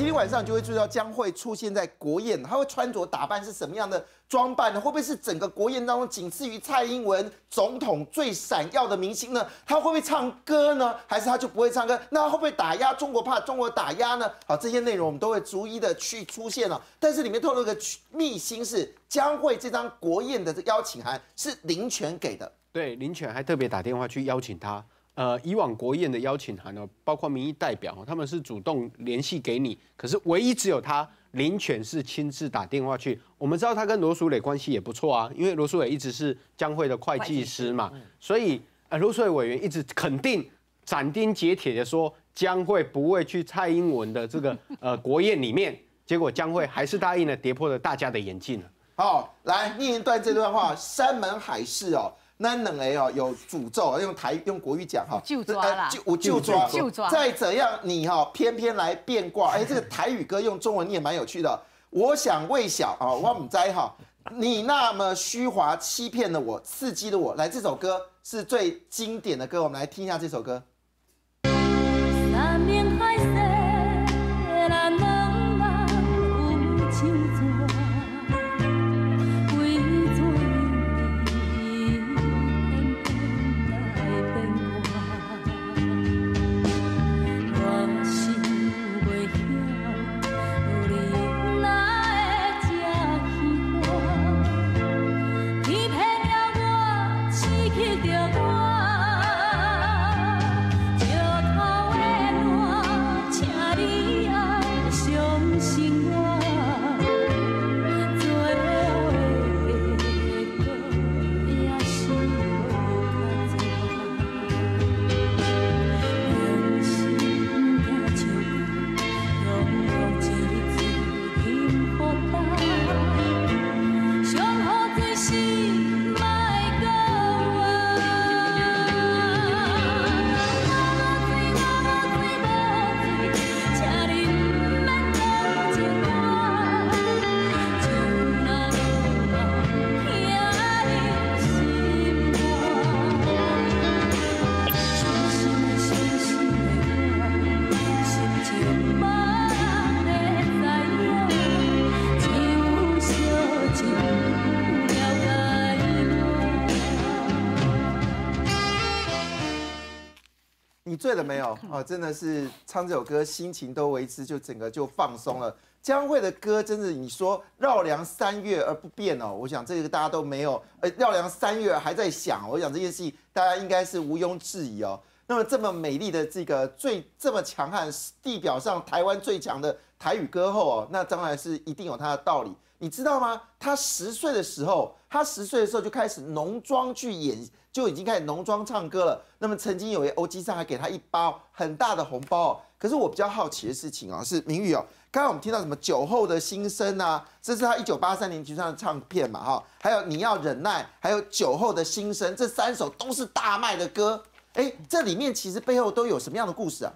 今天晚上就会注意到将会出现在国宴，他会穿着打扮是什么样的装扮呢？会不会是整个国宴当中仅次于蔡英文总统最闪耀的明星呢？他会不会唱歌呢？还是他就不会唱歌？那会不会打压中国？怕中国打压呢？好，这些内容我们都会逐一的去出现哦。但是里面透露一个秘辛是，将会这张国宴的邀请函是林权给的，对，林权还特别打电话去邀请他。呃，以往国宴的邀请函呢，包括民意代表，他们是主动联系给你，可是唯一只有他林权是亲自打电话去。我们知道他跟罗淑蕾关系也不错啊，因为罗淑蕾一直是江会的会计师嘛，所以呃罗淑蕾委员一直肯定斩钉截铁的说江会不会去蔡英文的这个 呃国宴里面，结果江会还是答应了，跌破了大家的眼镜了。好，来念一段这段话，山盟海誓哦。那冷哎哦，有诅咒，用台用国语讲哈，就抓啦，就就抓，再怎样你哈，偏偏来变卦，哎，这个台语歌用中文念蛮有趣的。我想问小啊，我们在哈，你那么虚华欺骗了我，刺激了我，来，这首歌是最经典的歌，我们来听一下这首歌。你醉了没有啊？真的是唱这首歌，心情都为之就整个就放松了。江蕙的歌，真的你说绕梁三月而不变哦。我想这个大家都没有，呃，绕梁三月还在想，我想这件事情大家应该是毋庸置疑哦。那么这么美丽的这个最这么强悍地表上台湾最强的台语歌后哦，那当然是一定有他的道理，你知道吗？他十岁的时候，他十岁的时候就开始浓妆去演，就已经开始浓妆唱歌了。那么曾经有一欧吉桑还给他一包很大的红包。可是我比较好奇的事情哦，是明玉哦，刚刚我们听到什么酒后的心声啊，这是他一九八三年出上的唱片嘛，哈，还有你要忍耐，还有酒后的心声，这三首都是大卖的歌。哎，这里面其实背后都有什么样的故事啊？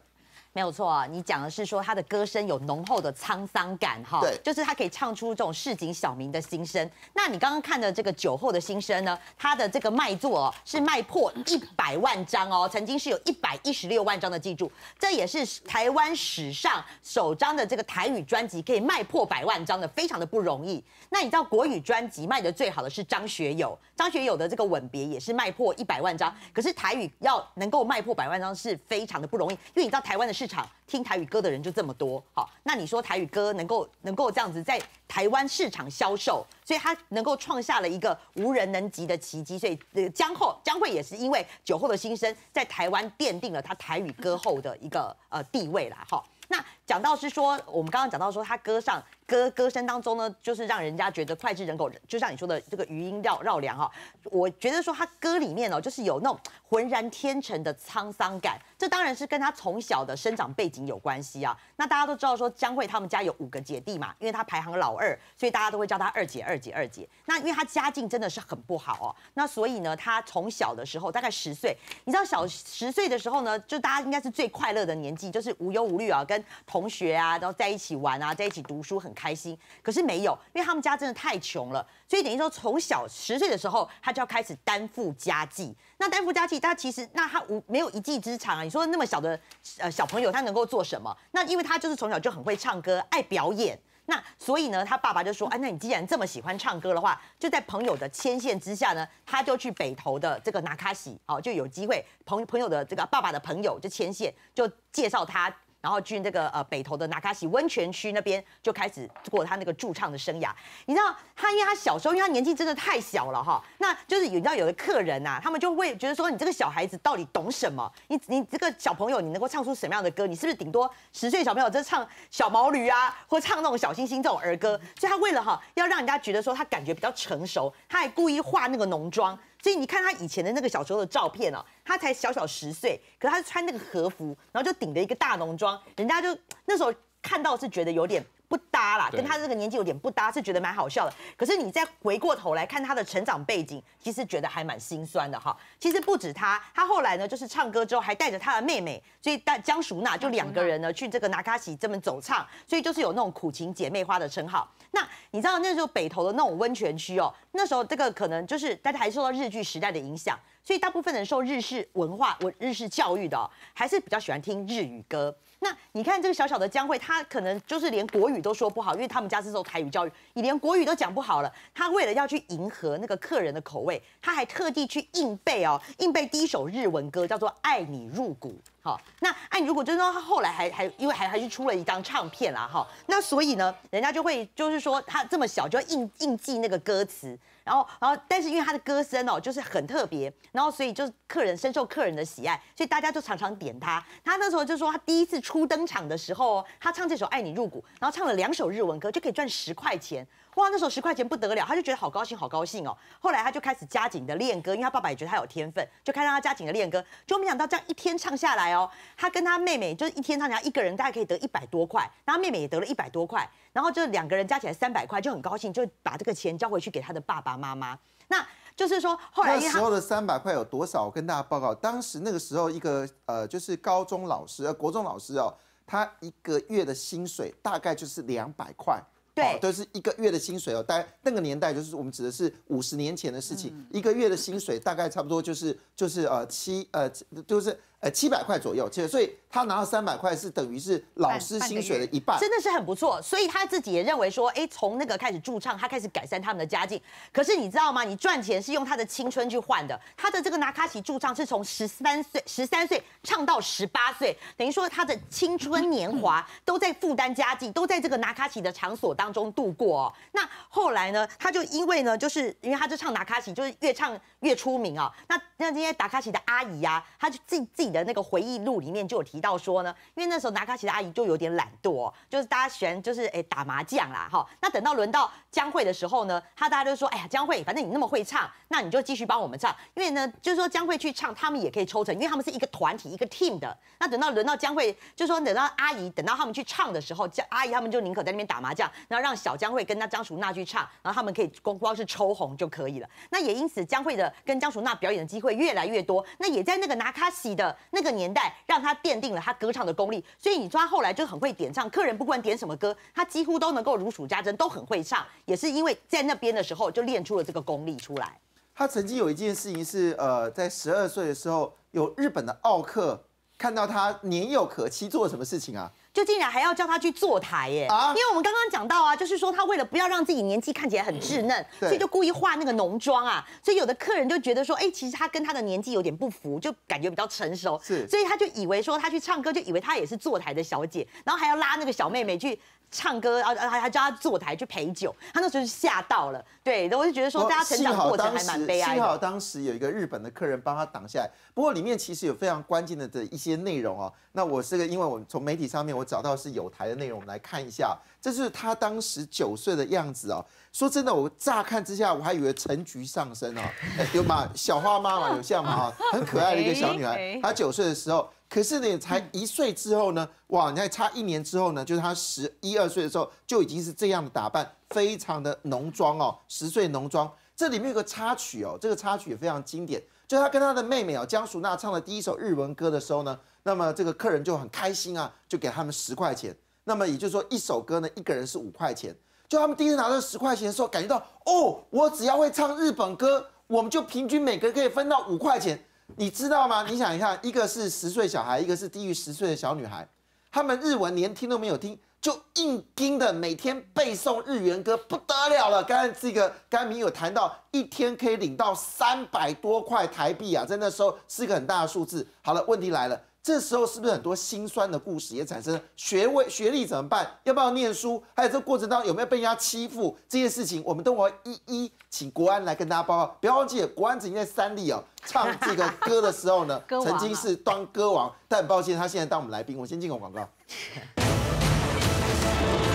没有错啊，你讲的是说他的歌声有浓厚的沧桑感，哈，对，就是他可以唱出这种市井小民的心声。那你刚刚看的这个酒后的心声呢？他的这个卖座是卖破一百万张哦，曾经是有一百一十六万张的记住，这也是台湾史上首张的这个台语专辑可以卖破百万张的，非常的不容易。那你知道国语专辑卖的最好的是张学友，张学友的这个吻别也是卖破一百万张，可是台语要能够卖破百万张是非常的不容易，因为你知道台湾的市市场听台语歌的人就这么多，好，那你说台语歌能够能够这样子在台湾市场销售，所以他能够创下了一个无人能及的奇迹，所以江后将会也是因为酒后的心声，在台湾奠定了他台语歌后的一个呃地位啦，哈。那讲到是说，我们刚刚讲到说他歌上。歌歌声当中呢，就是让人家觉得脍炙人口，就像你说的这个余音绕绕梁哈。我觉得说他歌里面哦，就是有那种浑然天成的沧桑感，这当然是跟他从小的生长背景有关系啊。那大家都知道说江蕙他们家有五个姐弟嘛，因为他排行老二，所以大家都会叫他二姐、二姐、二姐。那因为他家境真的是很不好哦，那所以呢，他从小的时候大概十岁，你知道小十岁的时候呢，就大家应该是最快乐的年纪，就是无忧无虑啊，跟同学啊然后在一起玩啊，在一起读书很。开心，可是没有，因为他们家真的太穷了，所以等于说从小十岁的时候，他就要开始担负家计。那担负家计，他其实那他无没有一技之长啊。你说那么小的呃小朋友，他能够做什么？那因为他就是从小就很会唱歌，爱表演。那所以呢，他爸爸就说：“哎，那你既然这么喜欢唱歌的话，就在朋友的牵线之下呢，他就去北投的这个拿卡喜，哦，就有机会朋朋友的这个爸爸的朋友就牵线，就介绍他。”然后去那个呃北投的那卡西温泉区那边就开始过他那个驻唱的生涯。你知道他，因为他小时候，因为他年纪真的太小了哈。那就是你知道有的客人呐，他们就会觉得说你这个小孩子到底懂什么？你你这个小朋友你能够唱出什么样的歌？你是不是顶多十岁小朋友，就唱小毛驴啊，或唱那种小星星这种儿歌？所以他为了哈要让人家觉得说他感觉比较成熟，他还故意化那个浓妆。所以你看他以前的那个小时候的照片哦，他才小小十岁，可他穿那个和服，然后就顶着一个大浓妆，人家就那时候看到是觉得有点。不搭啦，跟他这个年纪有点不搭，是觉得蛮好笑的。可是你再回过头来看他的成长背景，其实觉得还蛮心酸的哈。其实不止他，他后来呢，就是唱歌之后还带着他的妹妹，所以但江淑娜就两个人呢去这个拿卡西这么走唱，所以就是有那种苦情姐妹花的称号。那你知道那时候北投的那种温泉区哦，那时候这个可能就是大家还受到日剧时代的影响。所以大部分人受日式文化、日日式教育的哦，还是比较喜欢听日语歌。那你看这个小小的江慧，他可能就是连国语都说不好，因为他们家是受台语教育，你连国语都讲不好了。他为了要去迎合那个客人的口味，他还特地去硬背哦，硬背第一首日文歌叫做《爱你入骨》。好，那《爱你入骨》就是说他后来还还因为还还是出了一张唱片啦哈。那所以呢，人家就会就是说他这么小就要硬硬记那个歌词。然后，然后，但是因为他的歌声哦，就是很特别，然后所以就是客人深受客人的喜爱，所以大家就常常点他。他那时候就说，他第一次初登场的时候，他唱这首《爱你入骨》，然后唱了两首日文歌，就可以赚十块钱。哇，那时候十块钱不得了，他就觉得好高兴，好高兴哦。后来他就开始加紧的练歌，因为他爸爸也觉得他有天分，就开始让他加紧的练歌。就没想到这样一天唱下来哦，他跟他妹妹就是一天唱下来，一个人大概可以得一百多块，然后妹妹也得了一百多块，然后就两个人加起来三百块，就很高兴，就把这个钱交回去给他的爸爸妈妈。那就是说，后来那时候的三百块有多少？我跟大家报告，当时那个时候一个呃，就是高中老师，国中老师哦，他一个月的薪水大概就是两百块。对，都是一个月的薪水哦。大概那个年代，就是我们指的是五十年前的事情，一个月的薪水大概差不多就是就是呃七呃就是。呃，七百块左右，其实，所以他拿到三百块是等于是老师薪水的一半，真的是很不错。所以他自己也认为说，哎，从那个开始驻唱，他开始改善他们的家境。可是你知道吗？你赚钱是用他的青春去换的。他的这个拿卡奇驻唱是从十三岁，十三岁唱到十八岁，等于说他的青春年华都在负担家境，都在这个拿卡奇的场所当中度过。哦。那后来呢，他就因为呢，就是因为他就唱拿卡奇，就是越唱越出名啊。那像今天打卡奇的阿姨呀，他就自己。的那个回忆录里面就有提到说呢，因为那时候拿卡西的阿姨就有点懒惰，就是大家喜欢就是哎打麻将啦哈。那等到轮到江蕙的时候呢，她大家就说，哎呀江蕙反正你那么会唱，那你就继续帮我们唱。因为呢，就是说江蕙去唱，他们也可以抽成，因为他们是一个团体一个 team 的。那等到轮到江蕙，就是说等到阿姨等到他们去唱的时候，江阿姨他们就宁可在那边打麻将，然后让小江慧跟那张淑娜去唱，然后他们可以光光是抽红就可以了。那也因此江蕙的跟江淑娜表演的机会越来越多。那也在那个拿卡西的。那个年代让他奠定了他歌唱的功力，所以你说他后来就很会点唱，客人不管点什么歌，他几乎都能够如数家珍，都很会唱，也是因为在那边的时候就练出了这个功力出来。他曾经有一件事情是，呃，在十二岁的时候，有日本的奥克。看到她年幼可欺做了什么事情啊？就竟然还要叫她去坐台耶！啊，因为我们刚刚讲到啊，就是说她为了不要让自己年纪看起来很稚嫩，所以就故意化那个浓妆啊，所以有的客人就觉得说，哎，其实她跟她的年纪有点不符，就感觉比较成熟，是，所以他就以为说她去唱歌，就以为她也是坐台的小姐，然后还要拉那个小妹妹去。唱歌然后还还叫他坐台去陪酒，他那时候是吓到了，对，然后我就觉得说大家成长过程还蛮悲哀。幸好当时有一个日本的客人帮他挡下来，不过里面其实有非常关键的的一些内容哦。那我这个，因为我从媒体上面我找到是有台的内容，我们来看一下，这是他当时九岁的样子哦。说真的，我乍看之下我还以为成菊上身哦，有嘛小花妈嘛有像嘛，很可爱的一个小女孩，她九岁的时候。可是呢，才一岁之后呢，哇，你还差一年之后呢，就是他十一二岁的时候就已经是这样的打扮，非常的浓妆哦，十岁浓妆。这里面有个插曲哦，这个插曲也非常经典，就他跟他的妹妹哦，江淑娜唱的第一首日文歌的时候呢，那么这个客人就很开心啊，就给他们十块钱。那么也就是说，一首歌呢，一个人是五块钱。就他们第一次拿到十块钱的时候，感觉到哦，我只要会唱日本歌，我们就平均每个人可以分到五块钱。你知道吗？你想一下，一个是十岁小孩，一个是低于十岁的小女孩，他们日文连听都没有听，就硬盯的每天背诵日元歌，不得了了。刚才这个甘明有谈到，一天可以领到三百多块台币啊，在那时候是一个很大的数字。好了，问题来了。这时候是不是很多心酸的故事也产生？学位、学历怎么办？要不要念书？还有这个过程当中有没有被人家欺负？这些事情，我们等会一一请国安来跟大家报告。不要忘记，国安曾经在三里哦唱这个歌的时候呢，曾经是当歌王，但很抱歉，他现在当我们来宾。我先进个广告。